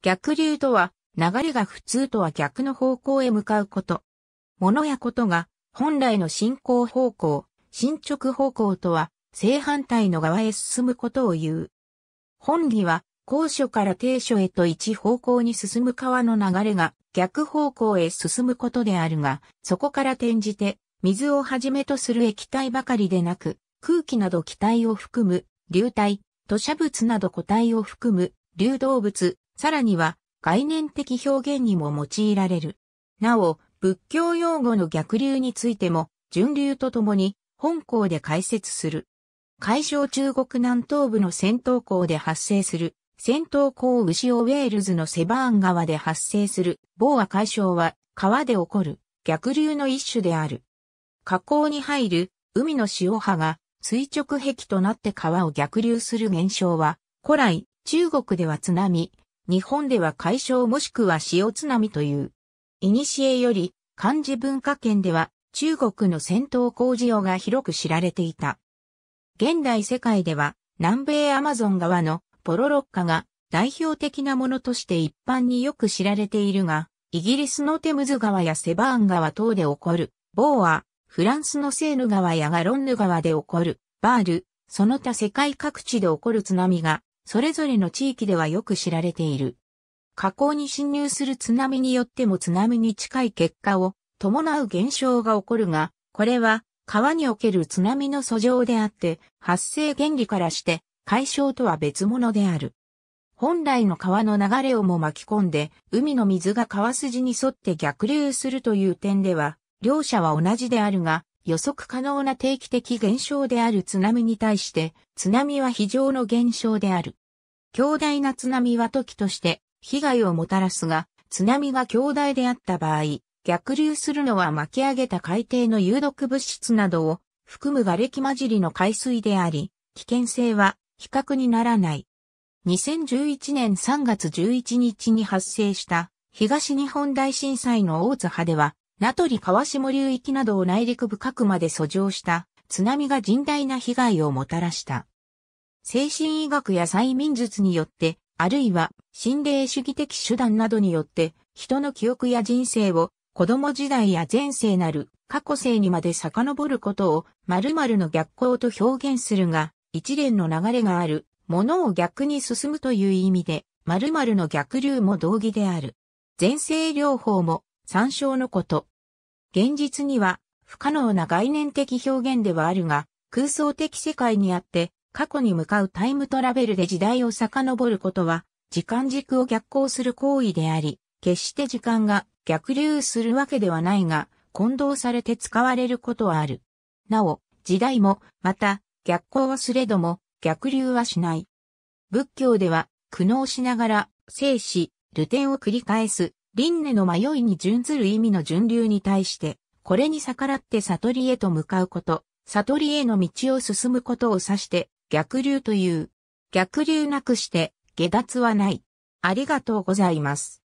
逆流とは、流れが普通とは逆の方向へ向かうこと。物やことが、本来の進行方向、進捗方向とは、正反対の側へ進むことを言う。本義は、高所から低所へと一方向に進む川の流れが逆方向へ進むことであるが、そこから転じて、水をはじめとする液体ばかりでなく、空気など気体を含む流体、土砂物など固体を含む流動物、さらには概念的表現にも用いられる。なお、仏教用語の逆流についても、順流とともに本校で解説する。海上中国南東部の戦闘港で発生する、戦闘港牛尾ウェールズのセバーン川で発生する、某ア海象は川で起こる逆流の一種である。河口に入る海の潮波が垂直壁となって川を逆流する現象は、古来中国では津波、日本では解消もしくは潮津波という。古より漢字文化圏では中国の戦闘工事用が広く知られていた。現代世界では南米アマゾン川のポロロッカが代表的なものとして一般によく知られているが、イギリスのテムズ川やセバーン川等で起こる、ボーア、フランスのセーヌ川やガロンヌ川で起こる、バール、その他世界各地で起こる津波がそれぞれの地域ではよく知られている。河口に侵入する津波によっても津波に近い結果を伴う現象が起こるが、これは川における津波の素状であって、発生原理からして解消とは別物である。本来の川の流れをも巻き込んで、海の水が川筋に沿って逆流するという点では、両者は同じであるが、予測可能な定期的現象である津波に対して、津波は非常の現象である。強大な津波は時として被害をもたらすが、津波が強大であった場合、逆流するのは巻き上げた海底の有毒物質などを含む瓦礫混じりの海水であり、危険性は比較にならない。2011年3月11日に発生した東日本大震災の大津波では名取川下流域などを内陸部各まで遡上した津波が甚大な被害をもたらした。精神医学や催眠術によって、あるいは心霊主義的手段などによって、人の記憶や人生を子供時代や前世なる過去世にまで遡ることを〇〇の逆行と表現するが、一連の流れがある、ものを逆に進むという意味で、〇〇の逆流も同義である。前世療法も参照のこと。現実には不可能な概念的表現ではあるが、空想的世界にあって過去に向かうタイムトラベルで時代を遡ることは、時間軸を逆行する行為であり、決して時間が逆流するわけではないが、混同されて使われることはある。なお、時代も、また、逆行はすれども、逆流はしない。仏教では、苦悩しながら、生死、流転を繰り返す、輪廻の迷いに準ずる意味の順流に対して、これに逆らって悟りへと向かうこと、悟りへの道を進むことを指して、逆流という。逆流なくして、下脱はない。ありがとうございます。